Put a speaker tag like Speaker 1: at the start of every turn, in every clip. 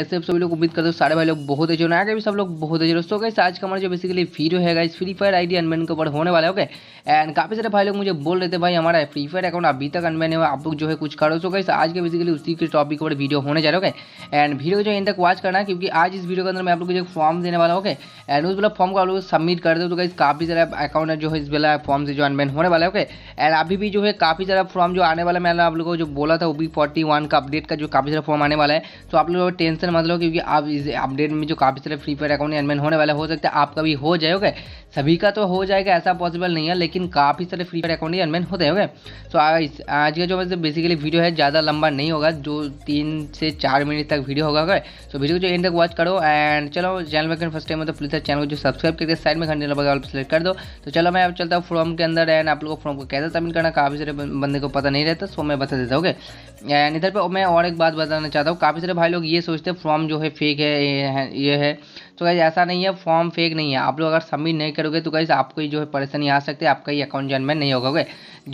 Speaker 1: कैसे आप सभी लोग उम्मीद करते हो सारे भाई लोग बहुत अच्छे आगे भी सब लोग बहुत अच्छे दोस्तों कैसे आज का हमारा जो बेसिकली वीडियो है इस फ्री फायर आईडी अनबैन के ऊपर होने वाला है ओके एंड काफी सारे भाई लोग मुझे बोल रहे थे भाई हमारा फ्री फायर अकाउंट अभी तक अनमेन है आप लोग जो है कुछ करो सो कैसे आज के बेसिकली उसी के टॉपिक पर वीडियो होने जा रहा है ओके एंड वीडियो जो इन तक वॉच करना क्योंकि आज इस वीडियो के अंदर मैं आप लोग जो फॉर्म देने वाला ओके एंड उस वाला फॉर्म को आप लोग सबमिट कर दो तो कैसे काफी सारे अकाउंट जो है इस वाला फॉर्म से जो अनमेन होने वाला है ओके एंड अभी भी जो है काफी सारा फॉर्म जो आने वाला मैंने आप लोगों को जो बोला था वो भी फोर्टी का अपडेट का जो काफी सारा फॉर्म आने वाला है तो आप लोग टेंशन टेंशन मत मतलब लो क्योंकि आप इस अपडेट में जो काफ़ी सारे फ्री फायर अकाउंट एडमिन होने वाला हो सकता है आपका भी हो जाए ओके सभी का तो हो जाएगा ऐसा पॉसिबल नहीं है लेकिन काफ़ी सारे फ्री फायर अकाउंट ही अनबैन होते होंगे तो आज आज का जो मतलब बेसिकली वीडियो है ज़्यादा लंबा नहीं होगा जो तीन से चार मिनट तक वीडियो होगा अगर तो वीडियो को जो एंड तक वॉच करो एंड चलो चैनल में फर्स्ट टाइम तो प्लीज़ चैनल को जो सब्सक्राइब करके साइड में घंटे लगा सेलेक्ट कर दो तो चलो मैं अब चलता हूँ फॉर्म के अंदर एंड आप लोगों को फॉर्म को कैसे सबमिट करना काफ़ी सारे बंदे को पता नहीं रहता सो मैं बता देता हूँ ओके एंड इधर पर मैं और एक बात बताना चाहता हूँ काफ़ी सारे भाई लोग ये सोचते हैं फॉर्म जो है फेक है ये है तो ऐसा नहीं है फॉर्म फेक नहीं है आप लोग अगर सबमिट नहीं करोगे तो गाइस आपको जो है परेशानी आ सकती है आपका ही अकाउंट अनमेन नहीं होगा ओके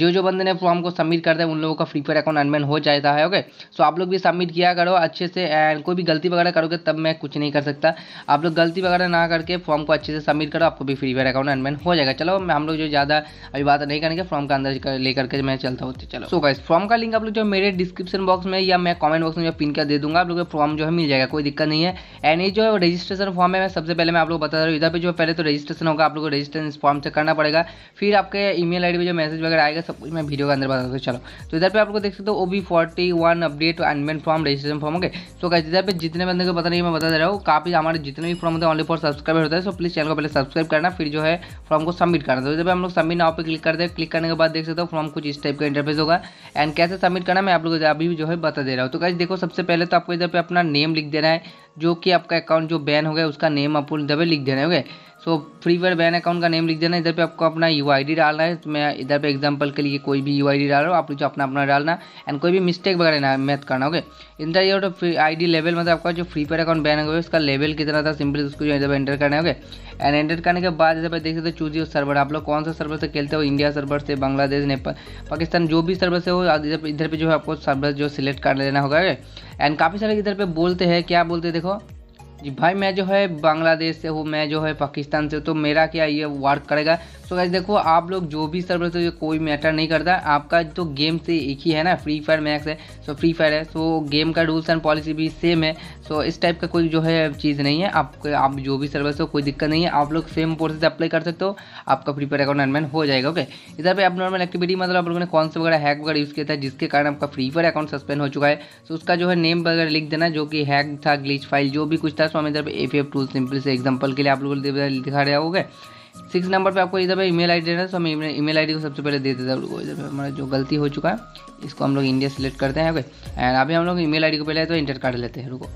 Speaker 1: जो जो बंदे ने फॉर्म को सबमिट कर दिया उन लोगों का फ्री फायर अकाउंट अनमेन हो जाता है ओके सो आप लोग भी सबमिट किया करो अच्छे से एंड कोई भी गलती वगैरह करोगे तब मैं कुछ नहीं कर सकता आप लोग गलती वगैरह ना करके फॉर्म को अच्छे से सबमिट करो आपको भी फ्री फायर अकाउंट अनमेन हो जाएगा चलो हम लोग जो ज़्यादा अभी बात नहीं करेंगे फॉर्म का अंदर लेकर के मैं चलता हूँ चलो सो गाइस फॉर्म का लिंक आप लोग जो मेरे डिस्क्रिप्शन बॉक्स में या मैं कॉमेंट बॉक्स में जो पिन का दे दूंगा आप लोग फॉर्म जो है मिल जाएगा कोई दिक्कत नहीं है एंड ये जो रजिस्ट्रेशन फॉर्म है मैं सबसे पहले मैं आप लोग बता रहा हूँ इधर पर जो पहले तो रजिस्ट्रेशन होगा आप लोग को रजिस्ट्रेशन फॉर्म से करना पड़ेगा फिर आपके ईमेल आईडी पे जो मैसेज वगैरह आएगा सब कुछ मैं वीडियो के अंदर बता दूँगा चलो तो इधर पे आप लोग देख सकते हो O B forty one update एनमेंट फॉर्म रजिस्ट्रेशन फॉर्म ओके तो कैसे इधर पे जितने बंदे को पता नहीं मैं बता दे रहा हूँ काफ़ी हमारे जितने भी फॉर्म होते हैं ऑनली फॉर सब्सक्राइबर होता है सो प्लीज़ चैनल को पहले सब्सक्राइब करना फिर जो है फॉर्म को सबमिट करना तो इधर पर हम लोग सबमिट नाव पर क्लिक करते हैं क्लिक करने के बाद देख सकते हो फॉर्म कुछ इस टाइप का इंटरफेस होगा एंड कैसे सबमिट करना मैं आप लोग अभी जो है बता दे रहा हूँ तो कैसे देखो सबसे पहले तो आपको इधर पर अपना नेम लिख देना है जो कि आपका अकाउंट जो बैन हो गया उसका नेम आप इधर लिख देना है okay so Free Fire ban account का नेम लिख देना इधर पे आपको अपना यू आई डी डालना है तो मैं इधर पे एग्जांपल के लिए कोई भी यू आई डी हूँ आप जो अपना अपना डालना एंड कोई भी मिस्टेक वगैरह ना मैथ करना ओके इधर ये तो फ्री आई डी लेवल मतलब आपका जो फ्री फायर अकाउंट बैन हो गया उसका लेवल कितना था सिंपल उसको जो इधर पर एंटर करना है ओके एंड एंटर करने के बाद इधर पर देख सकते हो चूजी सर्वर आप लोग कौन सा सर्वर से खेलते हो इंडिया सर्वर से बांग्लादेश नेपाल पाकिस्तान जो भी सर्वर से हो इधर पर जो है आपको सर्वर जो सिलेक्ट कर लेना होगा एंड काफ़ी सारे इधर पे बोलते हैं क्या बोलते हैं देखो जी भाई मैं जो है बांग्लादेश से हूँ मैं जो है पाकिस्तान से तो मेरा क्या ये वर्क करेगा तो so गैस देखो आप लोग जो भी सर्वर से कोई मैटर नहीं करता आपका तो गेम से एक ही है ना फ्री फायर मैक्स है सो फ्री फायर है सो गेम का रूल्स एंड पॉलिसी भी सेम है सो इस टाइप का कोई जो है चीज़ नहीं है आप आप जो भी सर्वर से कोई दिक्कत नहीं है आप लोग सेम प्रोसेस अप्लाई कर सकते हो आपका फ्री फायर अकाउंट एनमेंट हो जाएगा ओके इधर पर आप नॉर्मल एक्टिविटी मतलब आप लोगों ने कौन सा वगैरह हैक वगैरह यूज़ किया था जिसके कारण आपका फ्री फायर अकाउंट सस्पेंड हो चुका है सो उसका जो है नेम वगैरह लिख देना जो कि हैक था ग्लिच फाइल जो भी कुछ था सो हम इधर पर ए टूल सिंपल से एग्जाम्पल के लिए आप लोग दिखा रहे होगे सिक्स नंबर पे आपको इधर पे ईमेल आईडी देना है तो हम ईमेल आईडी को सबसे पहले दे देते हैं इधर पे हमारा जो गलती हो चुका है इसको हम लोग इंडिया सेलेक्ट करते हैं ओके एंड अभी हम लोग ईमेल आईडी को पहले तो इंटर कर लेते हैं रुको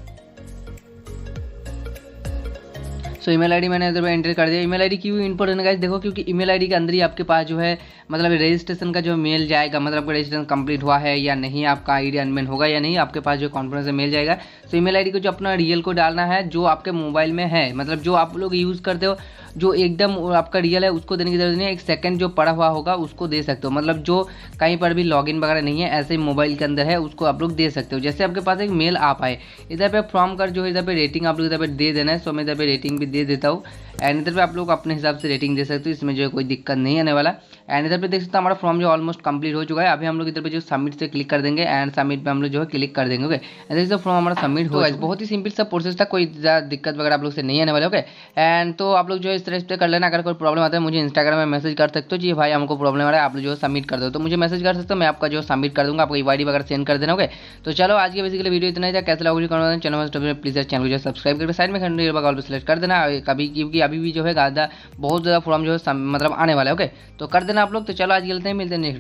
Speaker 1: सो ईमेल आईडी मैंने इधर पे एंटर कर दिया ईमेल आईडी क्यों इंपॉर्टेंट है देखो क्योंकि ईमेल आईडी के अंदर ही आपके पास जो है मतलब रजिस्ट्रेशन का जो मेल जाएगा मतलब आपका रजिस्ट्रेशन कंप्लीट हुआ है या नहीं आपका आई डी होगा या नहीं आपके पास जो कॉन्फिडेंस है मेल जाएगा तो ई मेल आई को जो अपना रियल को डालना है जो आपके मोबाइल में है मतलब जो आप लोग यूज़ करते हो जो एकदम आपका रियल है उसको देने की जरूरत नहीं है एक सेकंड जो पड़ा हुआ होगा उसको दे सकते हो मतलब जो कहीं पर भी लॉगिन वगैरह नहीं है ऐसे ही मोबाइल के अंदर है उसको आप लोग दे सकते हो जैसे आपके पास एक मेल आप आए इधर पे फॉर्म कर जो है इधर पे रेटिंग आप लोग इधर पे दे देना है सो मैं इधर पे रेटिंग भी दे देता हूँ एंड इधर पर आप लोग अपने हिसाब से रेटिंग दे सकते हो इसमें जो है कोई दिक्कत नहीं आने वाला एंड इधर इधर पे देख सकते हैं हमारा फॉर्म जो ऑलमोस्ट कंप्लीट हो चुका है अभी हम लोग इधर पे जो सबमिट से क्लिक कर देंगे एंड सबमिट पे हम लोग जो है क्लिक कर देंगे ओके देख सकते फॉर्म हमारा सबमिट हाँ, तो हो बहुत ही सिंपल सा प्रोसेस था कोई ज़्यादा दिक्कत वगैरह आप लोग से नहीं आने वाले ओके एंड तो आप लोग जो है इस तरह से कर लेना अगर कोई प्रॉब्लम आता है मुझे इंस्टाग्राम में मैसेज कर सकते हो जी भाई हमको प्रॉब्लम आ रहा है आप लोग जो है सबमिट कर दो तो मुझे मैसेज कर सकते हो मैं आपका जो सबमिट कर दूँगा आपको ई वगैरह सेंड कर देना ओके तो चलो आज के बेसिकली वीडियो इतना ही था कैसे लगे करना चैनल प्लीज़ चैनल को जो सब्सक्राइब करके साइड में खंड बगल पर सेलेक्ट कर देना कभी क्योंकि अभी भी जो है ज़्यादा बहुत ज़्यादा फॉर्म जो है मतलब आने वाला है ओके तो कर देना आप लोग तो चलो आज गलते हैं मिलते हैं नेक्स्ट